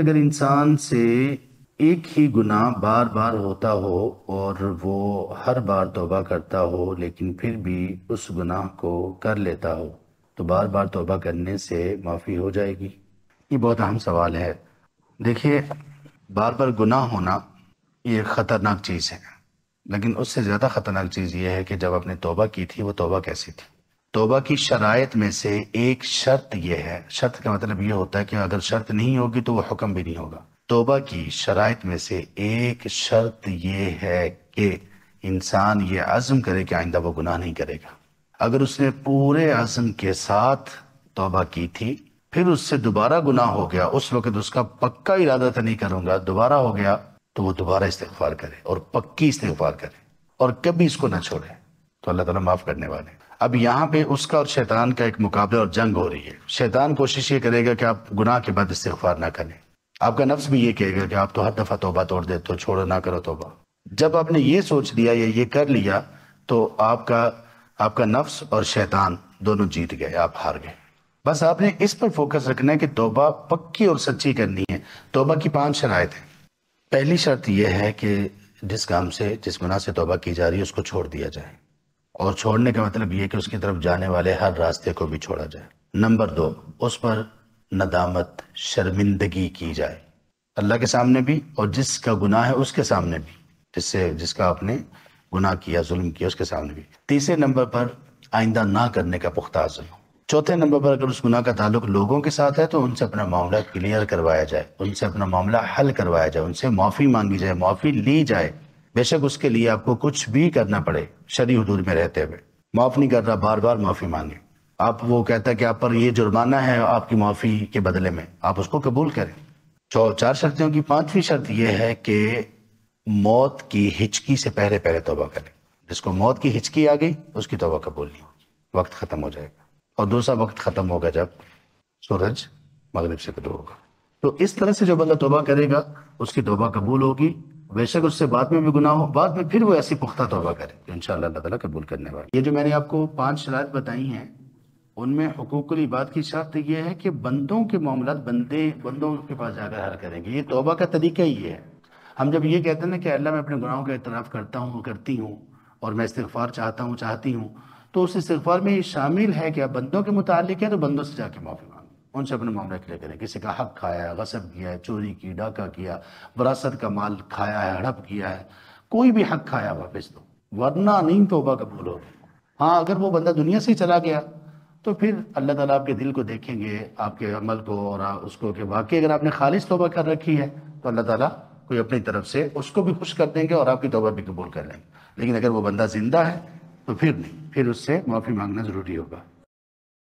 अगर इंसान से एक ही गुनाह बार बार होता हो और वो हर बार तोबा करता हो लेकिन फिर भी उस गुनाह को कर लेता हो तो बार बार तोबा करने से माफ़ी हो जाएगी ये बहुत अहम सवाल है देखिए बार बार गुनाह होना ये ख़तरनाक चीज़ है लेकिन उससे ज़्यादा ख़तरनाक चीज़ ये है कि जब आपने तोबा की थी वो तोबा कैसी थी तोबा की शरात में से एक शर्त यह है शर्त का मतलब यह होता है कि अगर शर्त नहीं होगी तो वह हुक्म भी नहीं होगा तोबा की शरात में से एक शर्त यह है कि इंसान ये आज़म करे कि आइंदा वो गुनाह नहीं करेगा अगर उसने पूरे आज़म के साथ तोबा की थी फिर उससे दोबारा गुनाह हो गया उस वक्त उसका पक्का इरादा तो नहीं करूंगा दोबारा हो गया तो वो दोबारा इस्तेफार करे और पक्की इस्तेफार करे और कभी इसको ना छोड़े तो अल्लाह ताला माफ़ करने वाले अब यहाँ पे उसका और शैतान का एक मुकाबला और जंग हो रही है शैतान कोशिश ये करेगा कि आप गुनाह के बाद इस्तेफार ना करें आपका नफ्स भी ये कहेगा कि आप तो हर दफ़ा तोबा तोड़ देते हो छोड़ो ना करो तोबा जब आपने ये सोच लिया या ये कर लिया तो आपका आपका नफ्स और शैतान दोनों जीत गए आप हार गए बस आपने इस पर फोकस रखना है कि तोबा पक्की और सच्ची करनी है तोबा की पांच शराइत है पहली शर्त यह है कि जिस काम से जिस गुनाह से तोबा की जा रही है उसको छोड़ दिया जाए और छोड़ने का मतलब ये कि उसकी तरफ जाने वाले हर रास्ते को भी छोड़ा जाए नंबर दो उस पर नदामत शर्मिंदगी की जाए अल्लाह के सामने भी और जिसका गुनाह है उसके सामने भी जिससे जिसका आपने गुनाह किया जुल्म किया उसके सामने भी तीसरे नंबर पर आइंदा ना करने का पुख्ता अजल हो चौथे नंबर पर अगर उस गुनाह का ताल्लुक लोगों के साथ है तो उनसे अपना मामला क्लियर करवाया जाए उनसे अपना मामला हल करवाया जाए उनसे माफ़ी मांगी जाए माफ़ी ली जाए बेशक उसके लिए आपको कुछ भी करना पड़े शरी हदूद में रहते हुए माफ़ नहीं कर रहा बार बार माफ़ी मांगे आप वो कहता है कि आप पर ये जुर्माना है आपकी माफ़ी के बदले में आप उसको कबूल करें चौ चार शर्तियों की पांचवी शर्त यह है कि मौत की हिचकी से पहले पहले तोबा करें जिसको मौत की हिचकी आ गई उसकी तोबा कबूल नहीं होगी वक्त ख़त्म हो जाएगा और दूसरा वक्त ख़त्म होगा जब सूरज मगरब से कदू होगा तो इस तरह से जो बंदा तोबा करेगा उसकी तोबा कबूल होगी बेशक उससे बाद में भी गुनाह हो बाद में फिर वो ऐसी पुख्ता तोबा करे तो इन अल्लाह ताला कबूल करने वाले ये जो मैंने आपको पांच शरात बताई हैं उनमें हकूकुल इबाद की शर्त यह है कि बंदों के मामला बंदे बंदों के पास जाकर हल करेंगे ये तोबा का तरीका ही है हम जब ये कहते हैं ना कि अल्लाह मैं अपने गुनाहों का इतराफ़ करता हूँ करती हूँ और मैं इस्तफार चाहता हूँ चाहती हूँ तो उस इस्तफार में ये शामिल है कि आप बंदों के मुतालिक है तो बंदों से जाके माफ़ी मांग उनसे अपने मामले क्लियर करें किसी का हक खाया है गसब किया है चोरी की डाका किया वरासत का माल खाया है हड़प किया है कोई भी हक खाया वापस दो वरना नहीं तोबा कबूल हो हाँ अगर वो बंदा दुनिया से ही चला गया तो फिर अल्लाह ताला आपके दिल को देखेंगे आपके अमल को और उसको के वाकई अगर आपने खालिश तोबा कर रखी है तो अल्लाह ताला कोई अपनी तरफ से उसको भी खुश कर देंगे और आपकी तोबा भी कबूल कर लेंगे लेकिन अगर वो बंदा जिंदा है तो फिर नहीं फिर उससे माफ़ी मांगना ज़रूरी होगा